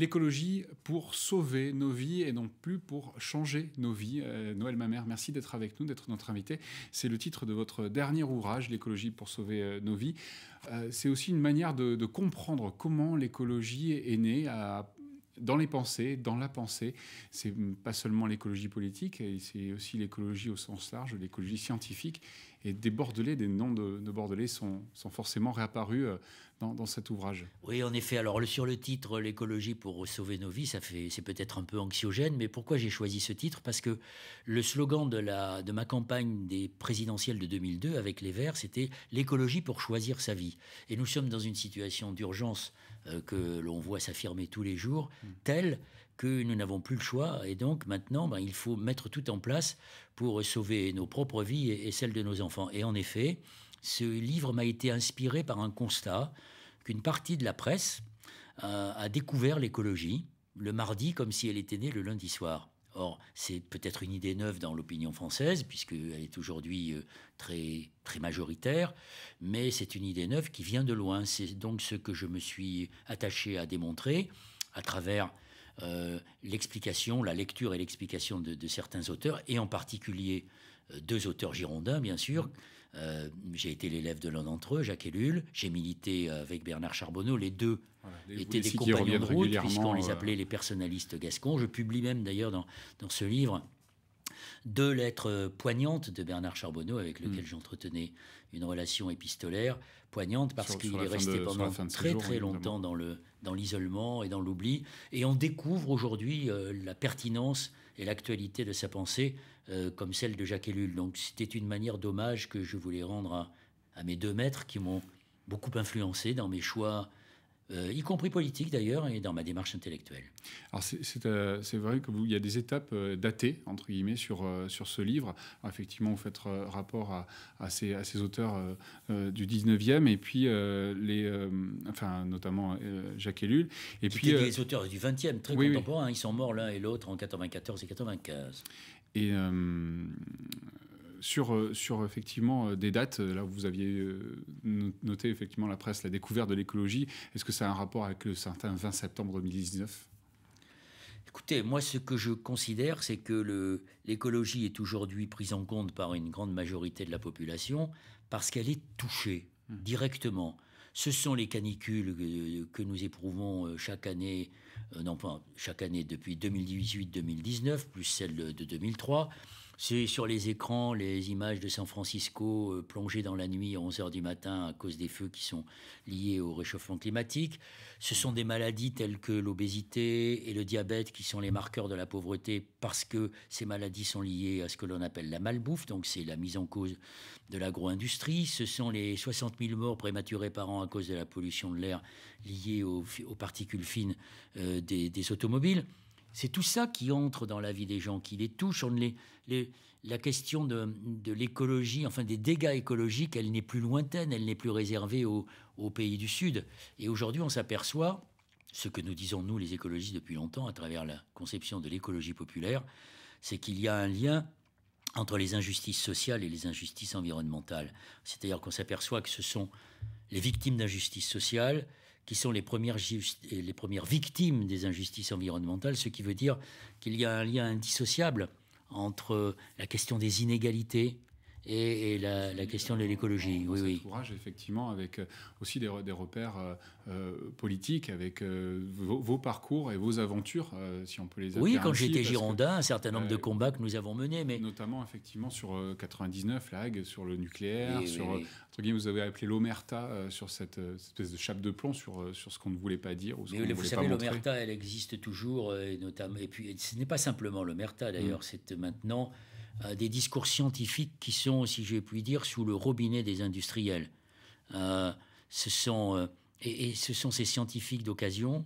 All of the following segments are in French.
l'écologie pour sauver nos vies et non plus pour changer nos vies. Euh, Noël Noël Mamère, merci d'être avec nous, d'être notre invité. C'est le titre de votre dernier ouvrage, L'écologie pour sauver euh, nos vies. Euh, c'est aussi une manière de, comprendre comment l'écologie est née dans les pensées, dans la pensée. C'est pas seulement l'écologie politique, c'est aussi l'écologie au sens large, l'écologie scientifique et des Bordelais, des noms de, Bordelais sont, sont, forcément réapparus euh, dans, dans, cet ouvrage. Oui, en effet. Alors, sur le titre, l'écologie pour sauver nos vies, ça fait, c'est peut-être un peu anxiogène, mais pourquoi j'ai choisi ce titre Parce que le slogan de, la, de ma campagne des présidentielles de 2002 avec les Verts, c'était l'écologie pour choisir sa vie. Et nous sommes dans une situation d'urgence euh, que l'on voit s'affirmer tous les jours, mm. telle que nous n'avons plus le choix. Et donc maintenant, ben, il faut mettre tout en place pour sauver nos propres vies et, celles de nos enfants. Et en effet, ce livre m'a été inspiré par un constat qu'une partie de la presse euh, a découvert l'écologie le mardi comme si elle était née le lundi soir. Or, c'est peut-être une idée neuve dans l'opinion française, puisqu'elle est aujourd'hui euh, très, très majoritaire, mais c'est une idée neuve qui vient de loin. C'est donc ce que je me suis attaché à démontrer à travers euh, l'explication, la lecture et l'explication de, certains auteurs, et en particulier euh, deux auteurs girondins, bien sûr. Euh, j'ai été l'élève de l'un d'entre eux, Jacques Ellul. J'ai milité avec Bernard Charbonneau. Les deux étaient des compagnons de route, puisqu'on les appelait les personnalistes gascons. Je publie même d'ailleurs dans, dans, ce livre deux lettres poignantes de Bernard Charbonneau, avec hmm. lequel j'entretenais une relation épistolaire, poignante parce qu'il est resté pendant très très longtemps dans, le, dans l'isolement et dans l'oubli. Et on découvre aujourd'hui euh, la pertinence et l'actualité de sa pensée euh, comme celle de Jacques Ellul. Donc c'était une manière d'hommage que je voulais rendre à mes deux maîtres qui m'ont beaucoup influencé dans mes choix euh, y compris politique d'ailleurs, et dans ma démarche intellectuelle. Alors c'est euh, vrai qu'il y a des étapes euh, datées, entre guillemets, sur, sur ce livre. effectivement, vous faites rapport à, à, ces, à ces auteurs du 19e, et puis, les, enfin, notamment Jacques Ellul. Et puis les auteurs du 20e, très contemporains, ils sont morts l'un et l'autre en 94 et 95. Et sur, euh, sur effectivement euh, des dates, euh, là où vous aviez noté effectivement la presse, la découverte de l'écologie, est-ce que ça a un rapport avec le certain 20 septembre 2019 Écoutez, moi ce que je considère, c'est que l'écologie est aujourd'hui prise en compte par une grande majorité de la population parce qu'elle est touchée mmh. directement ce sont les canicules que nous éprouvons chaque année, non pas chaque année depuis 2018-2019, plus celle de 2003. C'est sur les écrans les images de San Francisco euh, plongées dans la nuit à 11h du matin à cause des feux qui sont liés au réchauffement climatique. Ce sont des maladies telles que l'obésité et le diabète qui sont les marqueurs de la pauvreté parce que ces maladies sont liées à ce que l'on appelle la malbouffe, donc c'est la mise en cause de l'agro-industrie. Ce sont les 60 000 morts prématurés par an à cause de la pollution de l'air liée aux, particules fines euh, des automobiles. C'est tout ça qui entre dans la vie des gens, qui les touche. la question de, l'écologie, enfin des dégâts écologiques, elle n'est plus lointaine, elle n'est plus réservée aux, aux pays du Sud. Et aujourd'hui, on s'aperçoit, ce que nous disons nous les écologistes depuis longtemps à travers la conception de l'écologie populaire, c'est qu'il y a un lien entre les injustices sociales et les injustices environnementales. C'est-à-dire qu'on s'aperçoit que ce sont les victimes d'injustices sociales qui sont les premières, les premières victimes des injustices environnementales, ce qui veut dire qu'il y a un lien indissociable entre la question des inégalités, et, la, question de l'écologie. Oui, oui. Courage, effectivement, avec euh, aussi des, repères euh, euh, politiques, avec vos, parcours et vos aventures, si on peut les appeler. Oui, quand j'étais Girondin, un certain nombre de combats que nous avons menés. Mais... Notamment, effectivement, sur 99, la Hague, sur le nucléaire, sur, entre guillemets, vous avez appelé l'Omerta, sur cette, espèce de chape de plomb sur, sur ce qu'on ne voulait pas dire. Ou ce mais vous savez, l'Omerta, elle existe toujours, et, notamment, et puis ce n'est pas simplement l'Omerta, d'ailleurs, mm. c'est maintenant euh, des discours scientifiques qui sont, si je puis dire, sous le robinet des industriels. Euh, ce sont, euh, et, ce sont ces scientifiques d'occasion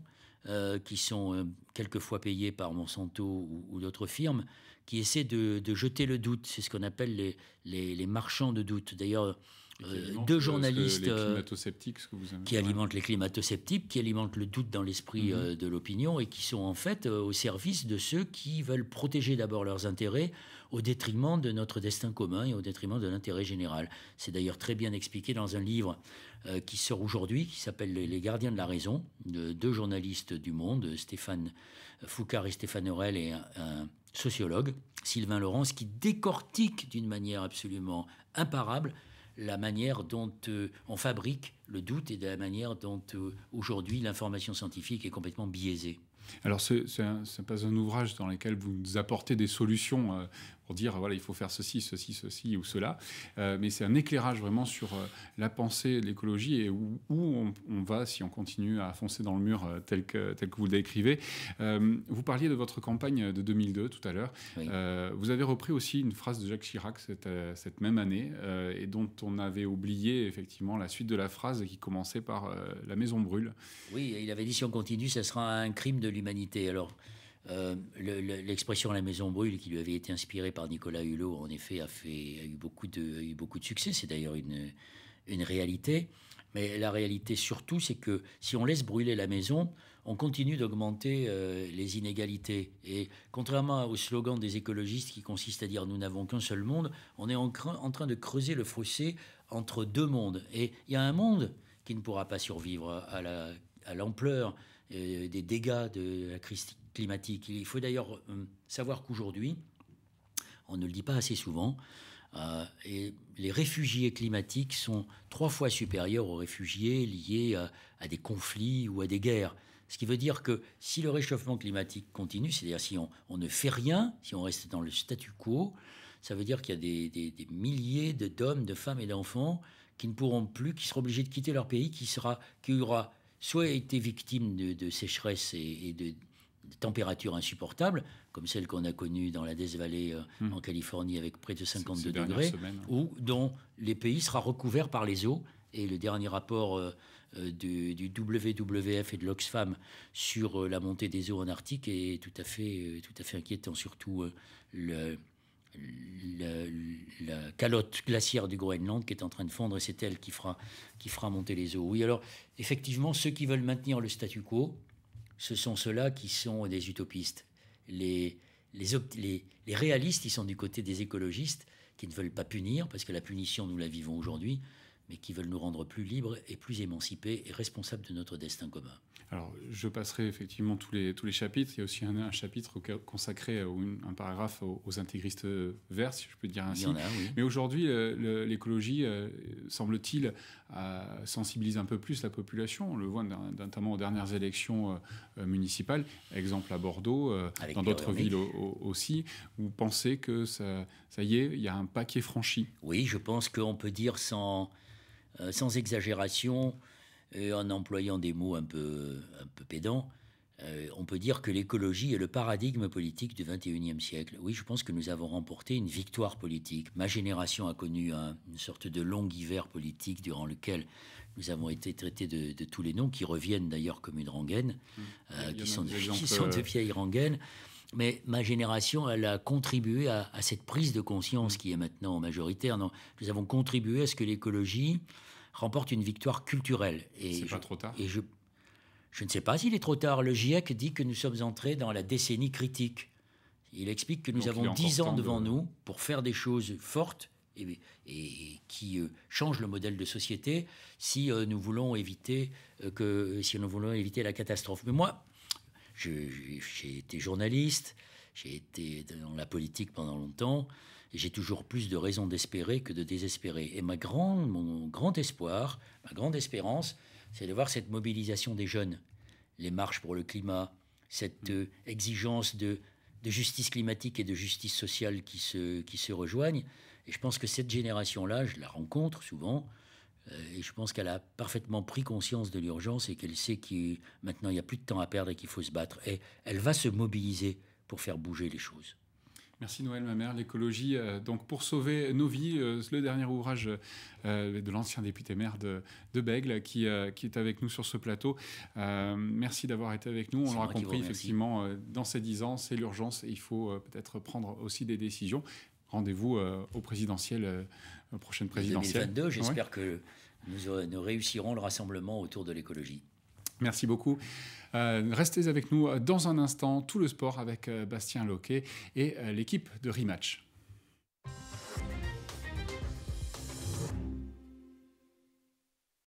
qui sont quelquefois payés par Monsanto ou d'autres firmes, qui essaient de, de jeter le doute. C'est ce qu'on appelle les, les, marchands de doute. D'ailleurs, euh, deux journalistes euh, qui alimentent les climato-sceptiques, qui alimentent le doute dans l'esprit mhm. euh, de l'opinion et qui sont en fait au service de ceux qui veulent protéger d'abord leurs intérêts au détriment de notre destin commun et au détriment de l'intérêt général. C'est d'ailleurs très bien expliqué dans un livre qui sort aujourd'hui qui s'appelle Les gardiens de la raison de deux journalistes du monde, Stéphane Foucard et Stéphane Aurel et un sociologue, Sylvain Laurence, qui décortique d'une manière absolument imparable la manière dont euh, on fabrique le doute et de la manière dont euh, aujourd'hui l'information scientifique est complètement biaisée. Alors, ce n'est pas un ouvrage dans lequel vous apportez des solutions euh, pour dire, voilà, il faut faire ceci, ceci, ceci ou cela, euh, mais c'est un éclairage vraiment sur la pensée de l'écologie et où, on, va si on continue à foncer dans le mur tel, que, tel que vous le décrivez. vous parliez de votre campagne de 2002 tout à l'heure. vous avez repris aussi une phrase de Jacques Chirac cette, cette même année et dont on avait oublié effectivement la suite de la phrase qui commençait par euh, La maison brûle. Oui, il avait dit si on continue, ça sera un crime de l'humanité. Alors, euh, l'expression La maison brûle, qui lui avait été inspirée par Nicolas Hulot, en effet, a, fait, a eu, beaucoup de, eu beaucoup de succès. C'est d'ailleurs une, une réalité. Mais la réalité surtout, c'est que si on laisse brûler la maison, on continue d'augmenter euh, les inégalités. Et contrairement au slogan des écologistes qui consiste à dire nous n'avons qu'un seul monde, on est en, en, train de creuser le fossé entre deux mondes. Et il y a un monde qui ne pourra pas survivre à l'ampleur la, euh, des dégâts de la crise climatique. Il faut d'ailleurs euh, savoir qu'aujourd'hui, on ne le dit pas assez souvent, euh, et les réfugiés climatiques sont trois fois supérieurs aux réfugiés liés à, des conflits ou à des guerres. Ce qui veut dire que si le réchauffement climatique continue, c'est-à-dire si on, ne fait rien, si on reste dans le statu quo, ça veut dire qu'il y a des, milliers d'hommes, de femmes et d'enfants qui ne pourront plus, qui seront obligés de quitter leur pays, qui, sera, qui aura soit été victime de, sécheresse et, de, températures insupportables, comme celle qu'on a connue dans la Death Valley euh, hmm. en Californie avec près de 52 degrés, hein. ou dont les pays sera recouvert par les eaux. Et le dernier rapport euh, euh, du, du, WWF et de l'Oxfam sur la montée des eaux en Arctique est tout à fait, tout à fait inquiétant, surtout le la calotte glaciaire du Groenland qui est en train de fondre et c'est elle qui fera, monter les eaux. Oui, alors effectivement, ceux qui veulent maintenir le statu quo, ce sont ceux-là qui sont des utopistes. les réalistes, ils sont du côté des écologistes qui ne veulent pas punir, parce que la punition, nous la vivons aujourd'hui mais qui veulent nous rendre plus libres et plus émancipés et responsables de notre destin commun. Alors, je passerai effectivement tous les, tous les chapitres. Il y a aussi un, chapitre consacré, ou un paragraphe aux, intégristes verts, si je peux dire ainsi. Mais aujourd'hui, euh, l'écologie, euh, semble-t-il, sensibilise un peu plus la population. On le voit notamment aux dernières élections euh, municipales, exemple à Bordeaux, dans d'autres villes aussi. Vous pensez que ça, ça y est, il y a un paquet franchi Oui, je pense qu'on peut dire sans euh, sans exagération, et euh, en employant des mots un peu, un peu pédants, euh, on peut dire que l'écologie est le paradigme politique du XXIe siècle. Oui, je pense que nous avons remporté une victoire politique. Ma génération a connu une sorte de long hiver politique durant lequel nous avons été traités de, tous les noms, qui reviennent d'ailleurs comme une rengaine, mmh. qui, sont de, qui sont de, vieilles rengaines. Mais ma génération, elle a contribué à, cette prise de conscience mm. qui est maintenant majoritaire. nous avons contribué à ce que l'écologie remporte une victoire culturelle. Et c'est pas trop tard. Et je, ne sais pas s'il est trop tard. Le GIEC dit que nous sommes entrés dans la décennie critique. Il explique que nous avons dix ans devant nous pour faire des choses fortes et, qui euh, changent le modèle de société si euh, nous voulons éviter euh, que si nous voulons éviter la catastrophe. Mais moi, j'ai été journaliste, j'ai été dans la politique pendant longtemps, et j'ai toujours plus de raisons d'espérer que de désespérer. Et ma grande, mon grand espoir, ma grande espérance, c'est de voir cette mobilisation des jeunes, les marches pour le climat, cette mm. euh, exigence de, de, justice climatique et de justice sociale qui se, qui se rejoignent. Et je pense que cette génération-là, je la rencontre souvent, euh, et je pense qu'elle a parfaitement pris conscience de l'urgence et qu'elle sait qu'il maintenant il n'y a plus de temps à perdre et qu'il faut se battre. Et elle va se mobiliser pour faire bouger les choses. Merci Noël, ma mère. L'écologie, euh, donc pour sauver nos vies, euh, le dernier ouvrage de l'ancien député maire de, de Bègle qui, qui, est avec nous sur ce plateau. merci d'avoir été avec nous. On l'aura compris, effectivement, dans ces dix ans, c'est l'urgence et il faut peut-être prendre aussi des décisions rendez-vous euh, au présidentiel, euh, prochaine présidentielle. j'espère que nous, réussirons le rassemblement autour de l'écologie. Merci beaucoup. Euh, restez avec nous dans un instant, tout le sport avec Bastien Loquet et l'équipe de Rematch.